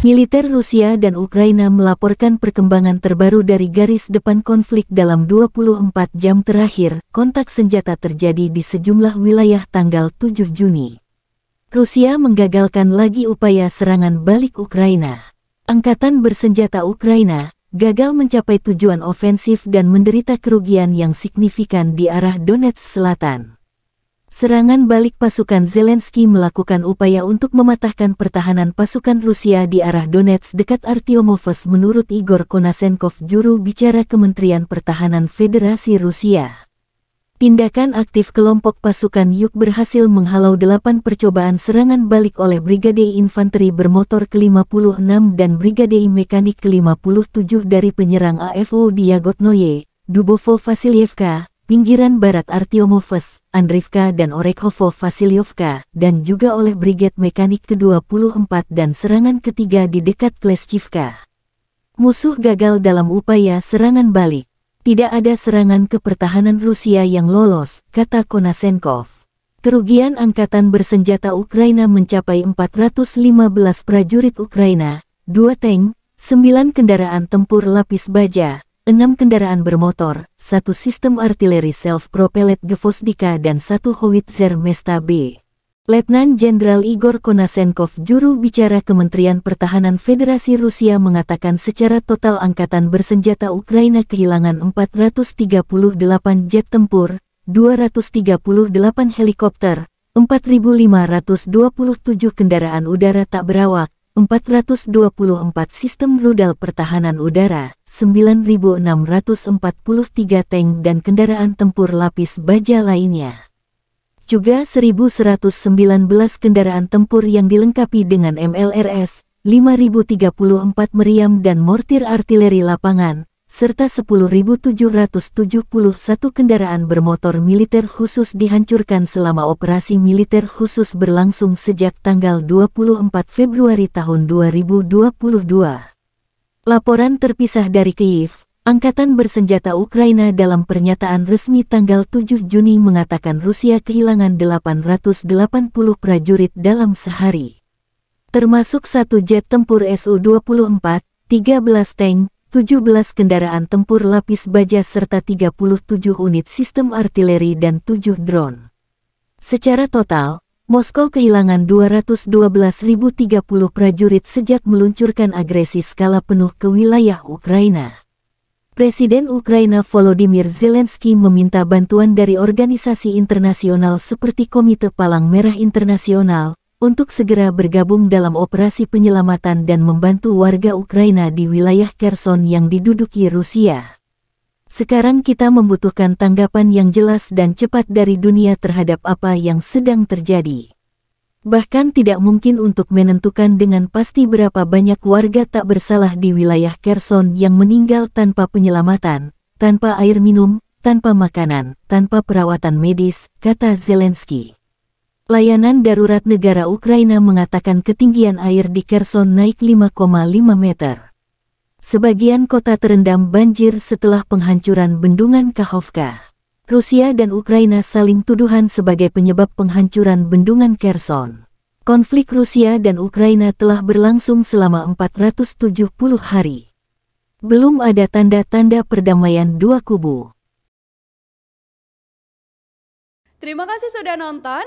Militer Rusia dan Ukraina melaporkan perkembangan terbaru dari garis depan konflik dalam 24 jam terakhir. Kontak senjata terjadi di sejumlah wilayah tanggal 7 Juni. Rusia menggagalkan lagi upaya serangan balik Ukraina. Angkatan bersenjata Ukraina gagal mencapai tujuan ofensif dan menderita kerugian yang signifikan di arah Donetsk Selatan. Serangan balik pasukan Zelensky melakukan upaya untuk mematahkan pertahanan pasukan Rusia di arah Donetsk dekat Artyomovsk menurut Igor Konasenkov juru bicara Kementerian Pertahanan Federasi Rusia. Tindakan aktif kelompok pasukan Yuk berhasil menghalau delapan percobaan serangan balik oleh Brigade Infanteri bermotor ke-56 dan Brigade Mekanik ke-57 dari penyerang AFO Diagotnoye, Dubovo Vasilievka, pinggiran barat Artyomovs, Andrivka dan Orekhovo Vasilyovka, dan juga oleh Brigade Mekanik ke-24 dan serangan ketiga di dekat Kleschivka. Musuh gagal dalam upaya serangan balik. Tidak ada serangan ke pertahanan Rusia yang lolos, kata Konasenkov. Kerugian angkatan bersenjata Ukraina mencapai 415 prajurit Ukraina, 2 tank, 9 kendaraan tempur lapis baja, enam kendaraan bermotor, satu sistem artileri self-propelled Gvosdika dan satu Howitzer Mesta B. Letnan Jenderal Igor Konasenkov juru bicara Kementerian Pertahanan Federasi Rusia mengatakan secara total Angkatan Bersenjata Ukraina kehilangan 438 jet tempur, 238 helikopter, 4.527 kendaraan udara tak berawak, 424 sistem rudal pertahanan udara, 9.643 tank dan kendaraan tempur lapis baja lainnya. Juga 1.119 kendaraan tempur yang dilengkapi dengan MLRS, 5.034 meriam dan mortir artileri lapangan, serta 10.771 kendaraan bermotor militer khusus dihancurkan selama operasi militer khusus berlangsung sejak tanggal 24 Februari tahun 2022. Laporan terpisah dari Kiev, Angkatan Bersenjata Ukraina dalam pernyataan resmi tanggal 7 Juni mengatakan Rusia kehilangan 880 prajurit dalam sehari. Termasuk satu jet tempur Su-24, 13 tank, 17 kendaraan tempur lapis baja serta 37 unit sistem artileri dan 7 drone. Secara total, Moskow kehilangan 212.030 prajurit sejak meluncurkan agresi skala penuh ke wilayah Ukraina. Presiden Ukraina Volodymyr Zelensky meminta bantuan dari organisasi internasional seperti Komite Palang Merah Internasional, untuk segera bergabung dalam operasi penyelamatan dan membantu warga Ukraina di wilayah Kherson yang diduduki Rusia. Sekarang kita membutuhkan tanggapan yang jelas dan cepat dari dunia terhadap apa yang sedang terjadi. Bahkan tidak mungkin untuk menentukan dengan pasti berapa banyak warga tak bersalah di wilayah Kherson yang meninggal tanpa penyelamatan, tanpa air minum, tanpa makanan, tanpa perawatan medis, kata Zelensky. Layanan Darurat Negara Ukraina mengatakan ketinggian air di Kherson naik 5,5 meter. Sebagian kota terendam banjir setelah penghancuran bendungan Kahovka. Rusia dan Ukraina saling tuduhan sebagai penyebab penghancuran bendungan Kherson. Konflik Rusia dan Ukraina telah berlangsung selama 470 hari. Belum ada tanda-tanda perdamaian dua kubu. Terima kasih sudah nonton.